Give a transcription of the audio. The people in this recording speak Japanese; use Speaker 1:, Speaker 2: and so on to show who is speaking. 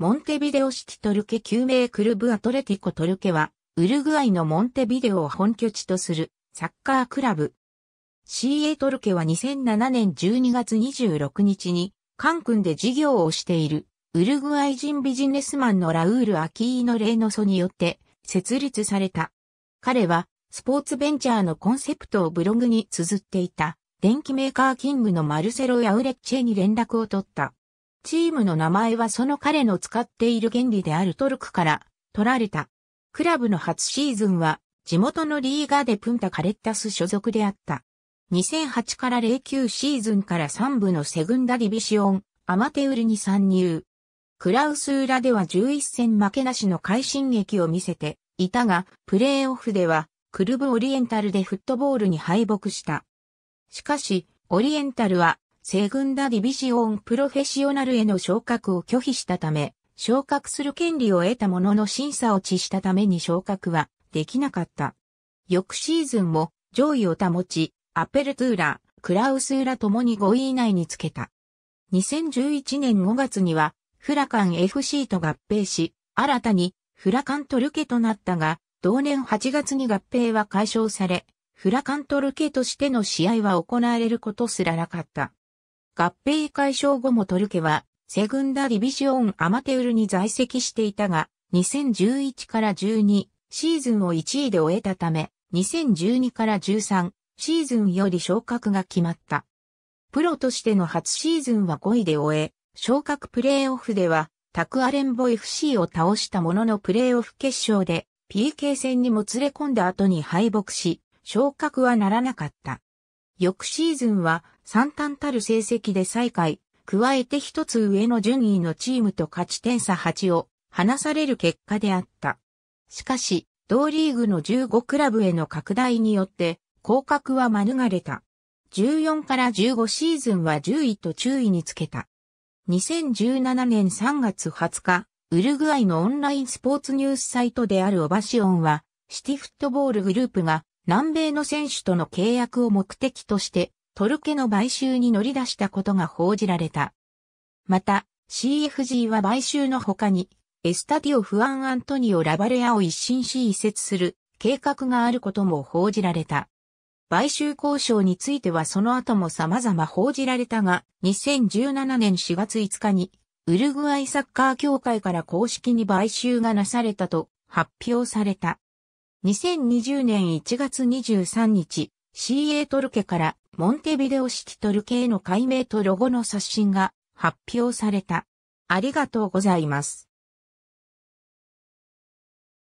Speaker 1: モンテビデオシティトルケ救命クルブアトレティコトルケは、ウルグアイのモンテビデオを本拠地とするサッカークラブ。CA トルケは2007年12月26日に、カンクンで事業をしている、ウルグアイ人ビジネスマンのラウール・アキーノ・レイノソによって設立された。彼は、スポーツベンチャーのコンセプトをブログに綴っていた、電気メーカーキングのマルセロ・ヤウレッチェに連絡を取った。チームの名前はその彼の使っている原理であるトルクから取られた。クラブの初シーズンは地元のリーガでプンタカレッタス所属であった。2008から09シーズンから3部のセグンダディビシオン、アマテウルに参入。クラウス裏では11戦負けなしの快進撃を見せていたが、プレーオフではクルブオリエンタルでフットボールに敗北した。しかし、オリエンタルはセグンダディビシオンプロフェッショナルへの昇格を拒否したため、昇格する権利を得たものの審査を知したために昇格はできなかった。翌シーズンも上位を保ち、アペルトゥーラ、クラウスーラともに5位以内につけた。2011年5月には、フラカン FC と合併し、新たにフラカントルケとなったが、同年8月に合併は解消され、フラカントルケとしての試合は行われることすらなかった。合併解消後もトルケは、セグンダリビジオンアマテウルに在籍していたが、2011から12シーズンを1位で終えたため、2012から13シーズンより昇格が決まった。プロとしての初シーズンは5位で終え、昇格プレーオフでは、タクアレンボ FC を倒したもののプレーオフ決勝で PK 戦にも連れ込んだ後に敗北し、昇格はならなかった。翌シーズンは惨憺たる成績で最下位、加えて一つ上の順位のチームと勝ち点差8を離される結果であった。しかし、同リーグの15クラブへの拡大によって、降格は免れた。14から15シーズンは10位と注意につけた。2017年3月20日、ウルグアイのオンラインスポーツニュースサイトであるオバシオンは、シティフットボールグループが南米の選手との契約を目的としてトルケの買収に乗り出したことが報じられた。また、CFG は買収の他に、エスタディオ・フアン・アントニオ・ラバレアを一新し移設する計画があることも報じられた。買収交渉についてはその後も様々報じられたが、2017年4月5日に、ウルグアイサッカー協会から公式に買収がなされたと発表された。2020年1月23日、CA トルケからモンテビデオ式トルケへの解明とロゴの刷新が発表された。ありがとうございます。